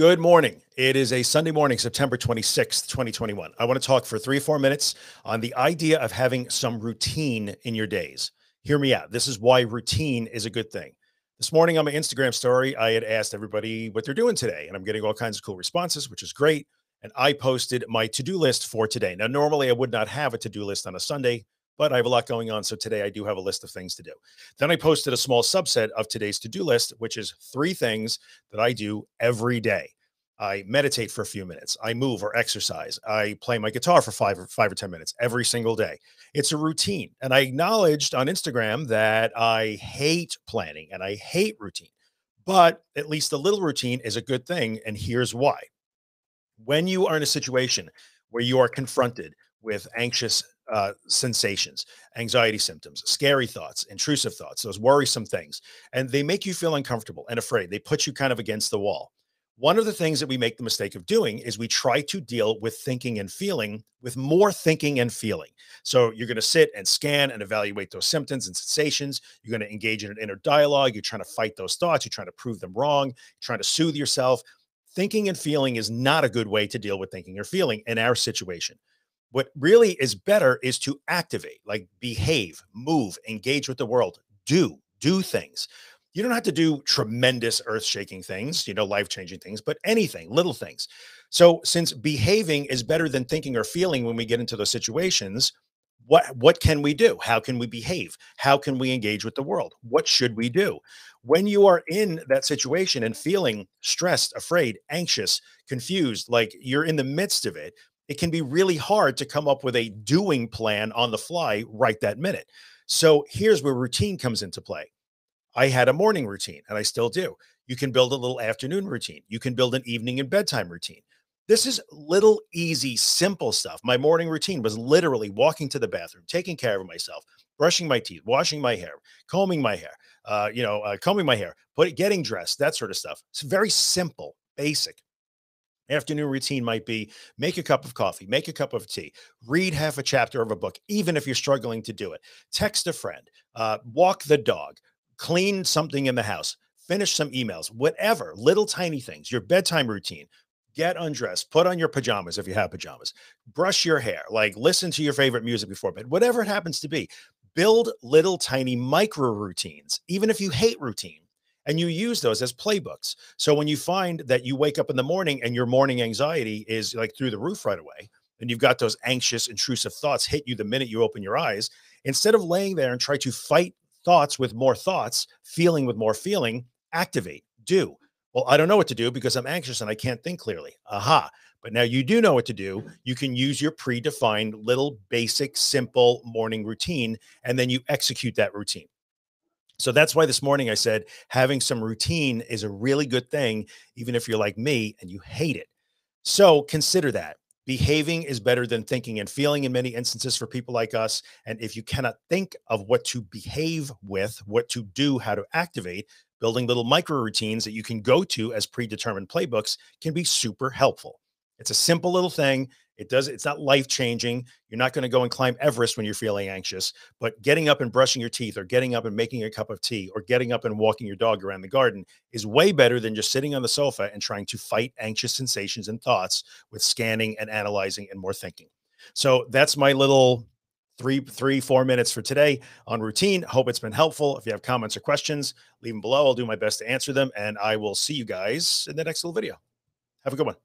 Good morning. It is a Sunday morning, September 26th, 2021. I want to talk for three, or four minutes on the idea of having some routine in your days. Hear me out. This is why routine is a good thing. This morning on my Instagram story, I had asked everybody what they're doing today, and I'm getting all kinds of cool responses, which is great. And I posted my to do list for today. Now, normally I would not have a to do list on a Sunday but I have a lot going on. So today I do have a list of things to do. Then I posted a small subset of today's to do list, which is three things that I do every day. I meditate for a few minutes. I move or exercise. I play my guitar for five or five or 10 minutes every single day. It's a routine. And I acknowledged on Instagram that I hate planning and I hate routine, but at least a little routine is a good thing. And here's why. When you are in a situation where you are confronted with anxious uh, sensations, anxiety symptoms, scary thoughts, intrusive thoughts, those worrisome things. And they make you feel uncomfortable and afraid. They put you kind of against the wall. One of the things that we make the mistake of doing is we try to deal with thinking and feeling with more thinking and feeling. So you're going to sit and scan and evaluate those symptoms and sensations. You're going to engage in an inner dialogue. You're trying to fight those thoughts. You're trying to prove them wrong. You're trying to soothe yourself. Thinking and feeling is not a good way to deal with thinking or feeling in our situation. What really is better is to activate, like behave, move, engage with the world, do, do things. You don't have to do tremendous earth shaking things, you know, life changing things, but anything, little things. So, since behaving is better than thinking or feeling when we get into those situations, what what can we do how can we behave how can we engage with the world what should we do when you are in that situation and feeling stressed afraid anxious confused like you're in the midst of it it can be really hard to come up with a doing plan on the fly right that minute. So here's where routine comes into play. I had a morning routine and I still do. You can build a little afternoon routine. You can build an evening and bedtime routine. This is little, easy, simple stuff. My morning routine was literally walking to the bathroom, taking care of myself, brushing my teeth, washing my hair, combing my hair, uh, you know, uh, combing my hair, put, getting dressed, that sort of stuff. It's very simple, basic afternoon routine might be make a cup of coffee, make a cup of tea, read half a chapter of a book, even if you're struggling to do it. Text a friend, uh, walk the dog, clean something in the house, finish some emails, whatever, little tiny things, your bedtime routine. Get undressed, put on your pajamas if you have pajamas, brush your hair, like listen to your favorite music before bed, whatever it happens to be. Build little tiny micro routines, even if you hate routine and you use those as playbooks. So when you find that you wake up in the morning and your morning anxiety is like through the roof right away, and you've got those anxious, intrusive thoughts hit you the minute you open your eyes, instead of laying there and try to fight thoughts with more thoughts, feeling with more feeling, activate, do. Well, I don't know what to do because I'm anxious and I can't think clearly. Aha. But now you do know what to do. You can use your predefined little basic, simple morning routine, and then you execute that routine. So that's why this morning I said having some routine is a really good thing, even if you're like me and you hate it. So consider that. Behaving is better than thinking and feeling in many instances for people like us. And if you cannot think of what to behave with, what to do, how to activate, building little micro routines that you can go to as predetermined playbooks can be super helpful. It's a simple little thing. It does. It's not life changing. You're not going to go and climb Everest when you're feeling anxious. But getting up and brushing your teeth, or getting up and making a cup of tea, or getting up and walking your dog around the garden is way better than just sitting on the sofa and trying to fight anxious sensations and thoughts with scanning and analyzing and more thinking. So that's my little three, three, four minutes for today on routine. Hope it's been helpful. If you have comments or questions, leave them below. I'll do my best to answer them, and I will see you guys in the next little video. Have a good one.